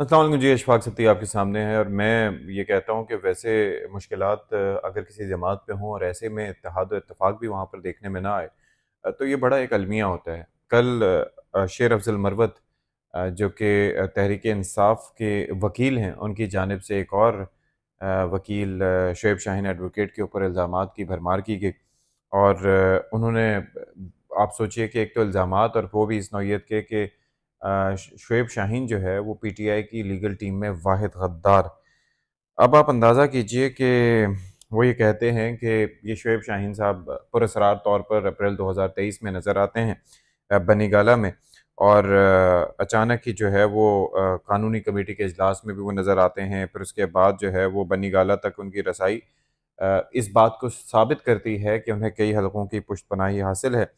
असल जी अशफाक सत्ती आपके सामने है और मैं ये कहता हूँ कि वैसे मुश्किल अगर किसी जमात पे हों और ऐसे में इतिहाद और इतफाक़ भी वहाँ पर देखने में ना आए तो ये बड़ा एक अलमिया होता है कल शेर अफजल मरवत जो कि तहरीक इंसाफ के वकील हैं उनकी जानब से एक और वकील शुब शाहन एडवोकेट के ऊपर इल्ज़ाम की भरमार की गई और उन्होंने आप सोचिए कि एक तो इल्ज़ाम और वो भी इस नौीय के कि शुएब शाहीन जो है वो पीटीआई की लीगल टीम में वाहिद गद्दार अब आप अंदाज़ा कीजिए कि वो ये कहते हैं कि ये शुएब शाहीन साहब पुरसरार तौर पर अप्रैल 2023 में नज़र आते हैं बनीगाला में और अचानक ही जो है वो कानूनी कमेटी के अजलास में भी वो नज़र आते हैं फिर उसके बाद जो है वो बनीगाला तक उनकी रसाई इस बात को साबित करती है कि उन्हें कई हलकों की पुष्ट पनाही हासिल है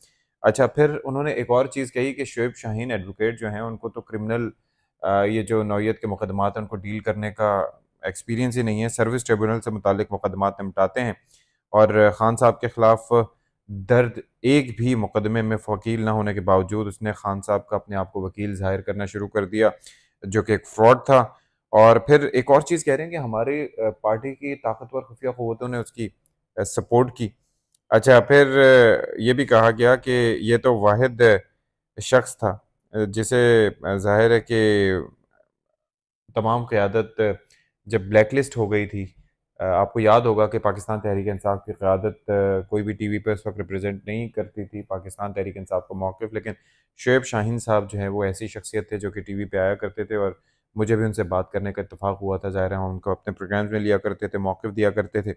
अच्छा फिर उन्होंने एक और चीज़ कही कि शुएब शाहीन एडवोकेट जो हैं उनको तो क्रिमिनल ये जो नौीयत के मुकदमा हैं उनको डील करने का एक्सपीरियंस ही नहीं है सर्विस ट्रिब्यूनल से मुतक मुकदमा निपटाते हैं और ख़ान साहब के ख़िलाफ़ दर्द एक भी मुकदमे में वकील ना होने के बावजूद उसने खान साहब का अपने आप को वकील जाहिर करना शुरू कर दिया जो कि एक फ्रॉड था और फिर एक और चीज़ कह रहे हैं कि हमारी पार्टी की ताकतवर खुफिया क़वतों ने उसकी सपोर्ट की अच्छा फिर ये भी कहा गया कि ये तो वाहिद शख्स था जिसे जाहिर है कि तमाम क़्यादत जब ब्लैक लिस्ट हो गई थी आपको याद होगा कि पाकिस्तान तहरीक इंसाफ की क़्यादत कोई भी टी वी पर उस वक्त रिप्रजेंट नहीं करती थी पाकिस्तान तहरीक इंसाफ का मौक़ लेकिन शुएब शाहीन साहब जो हैं वो ऐसी शख्सियत थे जो कि टी वी पर आया करते थे और मुझे भी उनसे बात करने का इतफाक़ हुआ था ज़ाहिर है उनको अपने प्रोग्राम्स में लिया करते थे मौक़ दिया करते थे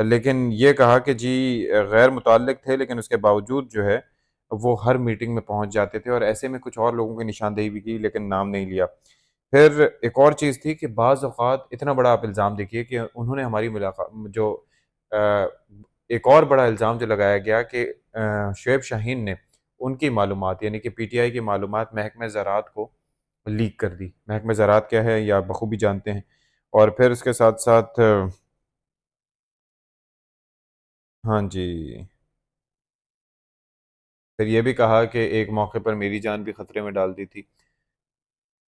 लेकिन ये कहा कि जी गैर मुतल थे लेकिन उसके बावजूद जो है वो हर मीटिंग में पहुंच जाते थे और ऐसे में कुछ और लोगों की निशानदेही भी की लेकिन नाम नहीं लिया फिर एक और चीज़ थी कि बाज़ अवत इतना बड़ा आप इल्ज़ाम देखिए कि उन्होंने हमारी मुलाकात जो एक और बड़ा इल्ज़ाम जो लगाया गया कि शुब शाहीन ने उनकी मालूम यानी कि पी टी आई की मालूम महकमे ज़रात को लीक कर दी महकमे ज़रात क्या है या बखूबी जानते हैं और फिर उसके साथ साथ हाँ जी। फिर ये भी कहा कि एक मौके पर मेरी जान भी खतरे में डाल दी थी।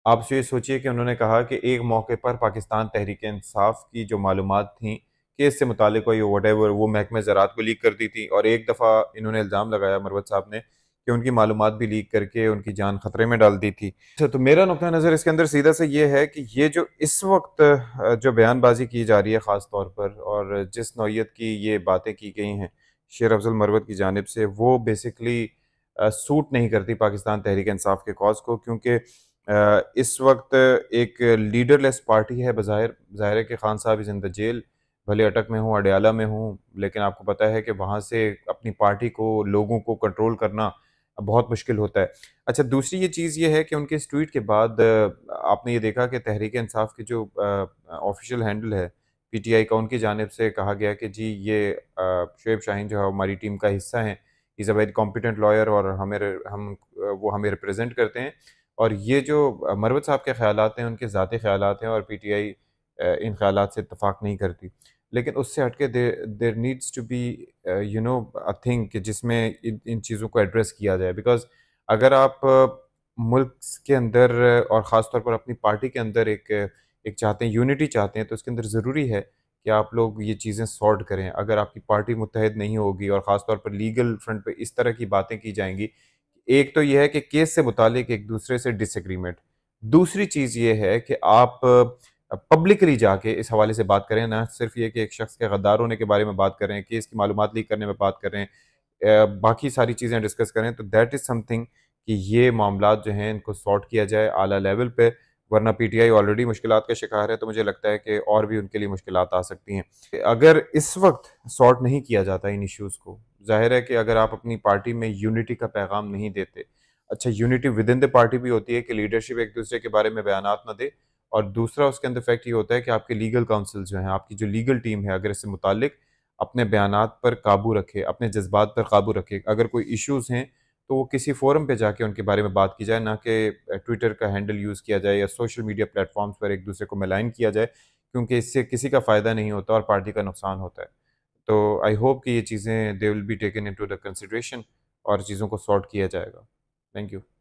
आप से ये सोचिए कि उन्होंने कहा कि एक मौके पर पाकिस्तान तहरीक इंसाफ की जो मालूम थी केस से मुतल और या वो महकमे ज़रात को लीक कर दी थी और एक दफ़ा इन्होंने इल्ज़ाम लगाया मरवत साहब ने कि उनकी मालूम भी लीक करके उनकी जान खतरे में डाल दी थी अच्छा तो मेरा नुक़ नज़र इसके अंदर सीधा से ये है कि ये जो इस वक्त जो बयानबाजी की जा रही है ख़ास तौर पर और जिस नौीयत की ये बातें की गई हैं शेर अफजल मरवत की जानब से वो बेसिकली सूट नहीं करती पाकिस्तान तहरीक इंसाफ के कॉज को क्योंकि इस वक्त एक लीडरलेस पार्टी है बज़ाहिर ज़ाहिर के खान साहब इस द जेल भले अटक में हूँ अडयाला में हूँ लेकिन आपको पता है कि वहाँ से अपनी पार्टी को लोगों को कंट्रोल करना बहुत मुश्किल होता है अच्छा दूसरी ये चीज़ ये है कि उनके इस ट्वीट के बाद आपने ये देखा कि तहरीक इंसाफ के जो ऑफिशियल हैंडल है पीटीआई का उनकी जानब से कहा गया कि जी ये शुएब शाहीन जो है हमारी टीम का हिस्सा हैं is a very competent lawyer और हमें हम वो हमें रिप्रेजेंट करते हैं और ये जो मरवत साहब के ख्याल हैं उनके ज़ाती ख्याल हैं और पी टी आई इन ख्याल से इतफाक़ नहीं करती लेकिन उससे हट के there there needs to be you know a thing कि जिसमें इन, इन चीज़ों को एड्रेस किया जाए बिकॉज अगर आप मुल्क के अंदर और ख़ास तौर पर अपनी पार्टी के अंदर एक एक चाहते हैं यूनिटी चाहते हैं तो इसके अंदर ज़रूरी है कि आप लोग ये चीज़ें सॉर्ट करें अगर आपकी पार्टी मुतहद नहीं होगी और ख़ास तौर पर लीगल फ्रंट पे इस तरह की बातें की जाएंगी एक तो यह है कि केस से मुतल एक दूसरे से डिसग्रीमेंट दूसरी चीज़ ये है कि आप पब्लिकली जाके इस हवाले से बात करें ना सिर्फ ये कि एक शख्स के गद्दार होने के बारे में बात करें केस की मालूम लीक करने में बात करें बाकी सारी चीज़ें डिस्कस करें तो दैट इज़ समथिंग कि ये मामला जो हैं इनको सॉर्ट किया जाए आला लेवल पे वरना पीटीआई ऑलरेडी मुश्किल का शिकार है तो मुझे लगता है कि और भी उनके लिए मुश्किल आ सकती हैं अगर इस वक्त सॉर्ट नहीं किया जाता इन इश्यूज़ को जाहिर है कि अगर आप अपनी पार्टी में यूनिटी का पैगाम नहीं देते अच्छा unity within the party भी होती है कि लीडरशिप एक दूसरे के बारे में बयान ना दे और दूसरा उसके अंदर फैक्ट ये होता है कि आपके लीगल काउंसिल जो हैं आपकी जो लीगल टीम है अगर इससे मुतालिक अपने बयान पर काबू रखे अपने जज्बात पर काबू रखे अगर कोई इश्यूज़ हैं तो वो किसी फोरम पे जाके उनके बारे में बात की जाए ना कि ट्विटर का हैंडल यूज़ किया जाए या सोशल मीडिया प्लेटफॉर्म्स पर एक दूसरे को मिलाइन किया जाए क्योंकि इससे किसी का फ़ायदा नहीं होता और पार्टी का नुकसान होता है तो आई होप कि ये चीज़ें they will be taken into the consideration और चीज़ों को सॉर्ट किया जाएगा थैंक यू